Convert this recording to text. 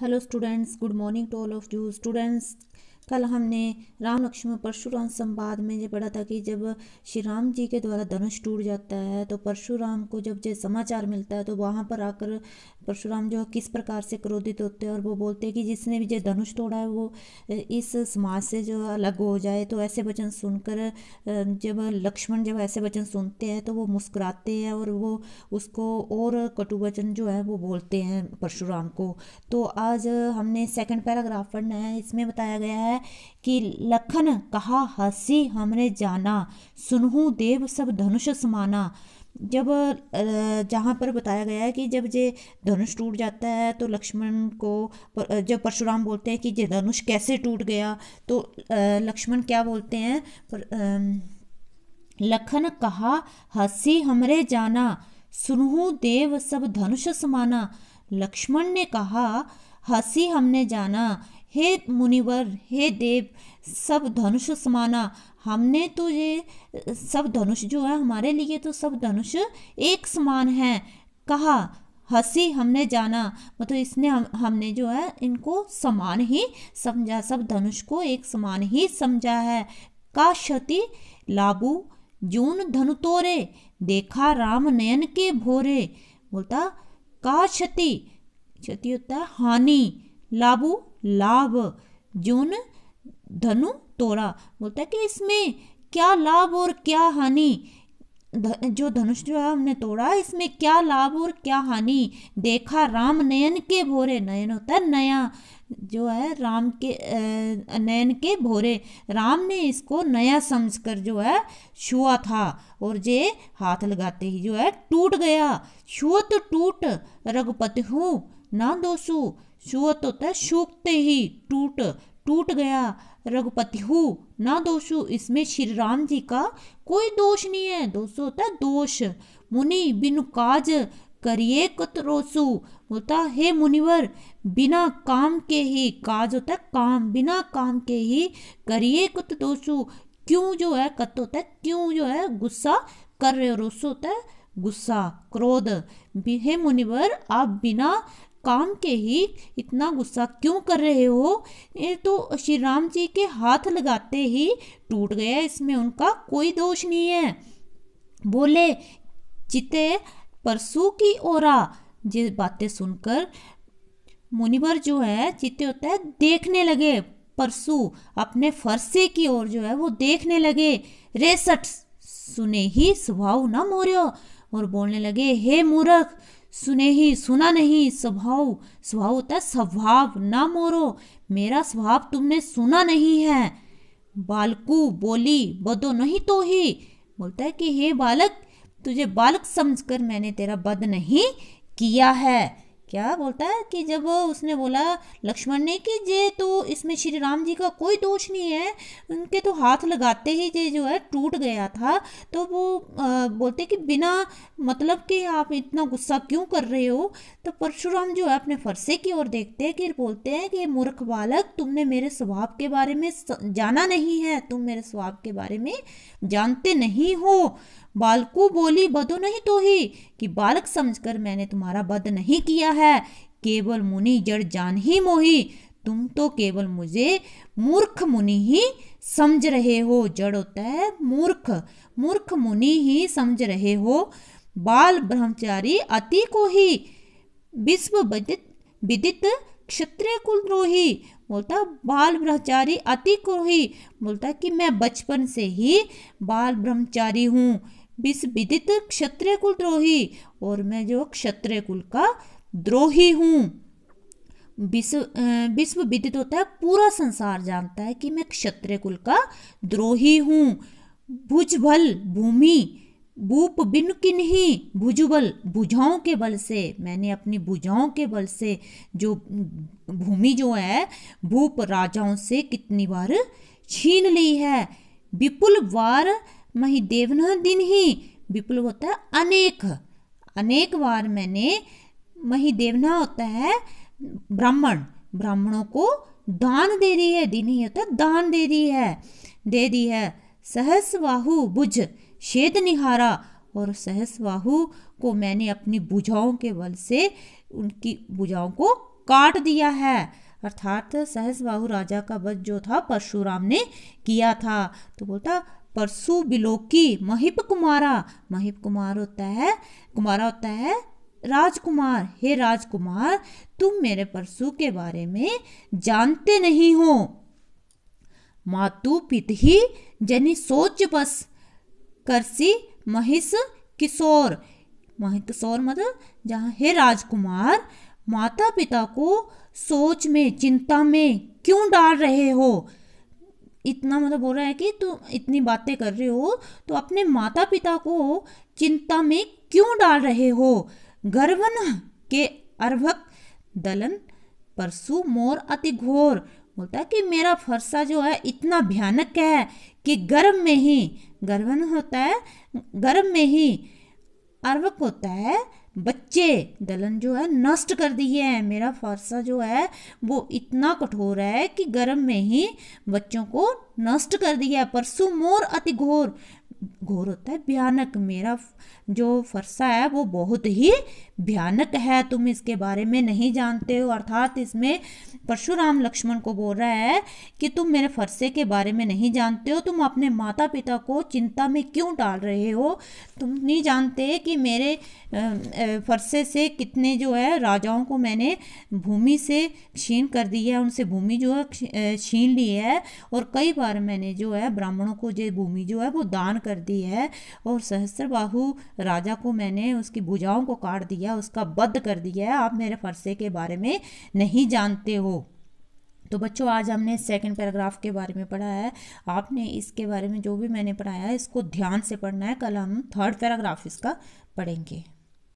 hello students good morning to all of you students कल हमने राम लक्ष्मण परशुराम संवाद में ये पढ़ा था कि जब श्री राम जी के द्वारा धनुष टूट जाता है तो परशुराम को जब ये समाचार मिलता है तो वहाँ पर आकर परशुराम जो है किस प्रकार से क्रोधित होते हैं और वो बोलते हैं कि जिसने भी जो धनुष तोड़ा है वो इस समाज से जो अलग हो जाए तो ऐसे वचन सुनकर जब लक्ष्मण जब ऐसे वचन सुनते हैं तो वो मुस्कुराते हैं और वो उसको और कटु वचन जो है वो बोलते हैं परशुराम को तो आज हमने सेकंड पैराग्राफ पढ़ना है इसमें बताया गया है कि लखन कहा हंसी हमने जाना सुनहू देव सब धनुष समाना जब जहाँ पर बताया गया है कि जब ये धनुष टूट जाता है तो लक्ष्मण को जब परशुराम बोलते हैं कि ये धनुष कैसे टूट गया तो लक्ष्मण क्या बोलते हैं पर, लखन कहा हसी हमरे जाना सुनहु देव सब धनुष समाना लक्ष्मण ने कहा हसी हमने जाना हे मुनिवर हे देव सब धनुष समाना हमने तो ये सब धनुष जो है हमारे लिए तो सब धनुष एक समान है कहा हंसी हमने जाना मतलब इसने हम हमने जो है इनको समान ही समझा सब धनुष को एक समान ही समझा है का क्षति लाबू जून धनु तोरे देखा राम नयन के भोरे बोलता का क्षति क्षति होता है हानि लाबू लाभ जोन धनु तोरा बोलता है कि इसमें क्या लाभ और क्या हानि जो धनुष जो है हमने तोड़ा इसमें क्या लाभ और क्या हानि देखा राम नयन के भोरे नयन होता है नया जो है राम के नयन के भोरे राम ने इसको नया समझकर जो है छुआ था और जे हाथ लगाते ही जो है टूट गया तो टूट रघुपति हूँ ना दोसू शुअत होता है सूखते ही टूट टूट गया रघुपति हु ना दोषु इसमें श्री राम जी का कोई दोष नहीं है दोष होता है दोष मुनि बिनु काज करिए कतरोसु बोलता हे मुनिवर बिना काम के ही काज होता है काम बिना काम के ही करिए कुत दोषु क्यों जो है कत होता है क्यों जो है गुस्सा कर रहे हो रोसो होता है गुस्सा क्रोध हे मुनिवर आप बिना काम के ही इतना गुस्सा क्यों कर रहे हो ये तो श्री राम जी के हाथ लगाते ही टूट गया इसमें उनका कोई दोष नहीं है बोले चिते परसु की ओरा ये बातें सुनकर मुनिवर जो है चिते होता है देखने लगे परसु अपने फरसे की ओर जो है वो देखने लगे रेसट सुने ही स्वभाव न मोरियो और बोलने लगे हे मूर्ख सुने ही सुना नहीं स्वभाव स्वभाव होता है स्वभाव ना मोरो मेरा स्वभाव तुमने सुना नहीं है बालकू बोली बदो नहीं तो ही बोलता है कि हे बालक तुझे बालक समझकर मैंने तेरा बद नहीं किया है क्या बोलता है कि जब उसने बोला लक्ष्मण ने कि जे तो इसमें श्री राम जी का कोई दोष नहीं है उनके तो हाथ लगाते ही जे जो है टूट गया था तो वो आ, बोलते कि बिना मतलब कि आप इतना गुस्सा क्यों कर रहे हो तो परशुराम जो है अपने फरसे की ओर देखते हैं कि बोलते हैं कि मूर्ख बालक तुमने मेरे स्वभाव के बारे में जाना नहीं है तुम मेरे स्वभाव के बारे में जानते नहीं हो बालकू बोली बदो नहीं तो ही कि बालक समझकर मैंने तुम्हारा बध नहीं किया है केवल मुनि जड़ जान ही मोही तुम तो केवल मुझे मूर्ख मुनि ही समझ रहे हो जड़ होता है मूर्ख मूर्ख मुनि ही समझ रहे हो बाल ब्रह्मचारी अति को ही विश्व विदित विदित क्षत्रिय कुल रोही बोलता बाल ब्रह्मचारी अति को ही बोलता कि मैं बचपन से ही बाल ब्रह्मचारी हूँ विदित क्षत्रिय कुल द्रोही और मैं जो क्षत्रिय कुल का द्रोही हूँ विश्व विश्व विदित होता है पूरा संसार जानता है कि मैं क्षत्रिय कुल का द्रोही हूँ भुजबल भूमि भूप बिन ही भुजबल भुजाओं के बल से मैंने अपनी भुजाओं के बल से जो भूमि जो है भूप राजाओं से कितनी बार छीन ली है विपुल वार मही देवन दिन ही विपुल होता है अनेक अनेक बार मैंने मही देवना होता है ब्राह्मण ब्राह्मणों को दान दे रही है दिन ही होता है दान दे रही है दे दी है सहस बाहु बुझ शेद निहारा और सहस बाहु को मैंने अपनी बुझाओं के बल से उनकी बुझाओं को काट दिया है अर्थात सहसबाहु राजा का वध जो था परशुराम ने किया था तो बोलता परसु बिलोकी महिप कुमारा महिप कुमार होता है कुमारा होता है राजकुमार हे राजकुमार तुम मेरे परसु के बारे में जानते नहीं हो मातु पित ही जनी सोच बस करसी महिष किशोर किशोर मतलब जहाँ हे राजकुमार माता पिता को सोच में चिंता में क्यों डाल रहे हो इतना मतलब बोल रहा है कि तुम इतनी बातें कर रहे हो तो अपने माता पिता को चिंता में क्यों डाल रहे हो गर्वन के अर्भक दलन परसु मोर अति घोर बोलता है कि मेरा फरसा जो है इतना भयानक है कि गर्भ में ही गर्भन होता है गर्भ में ही अर्भक होता है बच्चे दलन जो है नष्ट कर दिए हैं मेरा फारसा जो है वो इतना कठोर है कि गर्म में ही बच्चों को नष्ट कर दिया है परसु मोर अति घोर घोर होता है भयानक मेरा जो फरसा है वो बहुत ही भयानक है तुम इसके बारे में नहीं जानते हो अर्थात इसमें परशुराम लक्ष्मण को बोल रहा है कि तुम मेरे फरसे के बारे में नहीं जानते हो तुम अपने माता पिता को चिंता में क्यों डाल रहे हो तुम नहीं जानते कि मेरे फरसे से कितने जो है राजाओं को मैंने भूमि से छीन कर दी है उनसे भूमि जो है छीन ली है और कई बार मैंने जो है ब्राह्मणों को जो भूमि जो है वो दान कर कर दी है और सहस्त्रबाहु राजा को मैंने उसकी भुजाओं को काट दिया उसका बद कर दिया है आप मेरे फरसे के बारे में नहीं जानते हो तो बच्चों आज हमने सेकंड पैराग्राफ के बारे में पढ़ा है आपने इसके बारे में जो भी मैंने पढ़ाया है इसको ध्यान से पढ़ना है कल हम थर्ड पैराग्राफ इसका पढ़ेंगे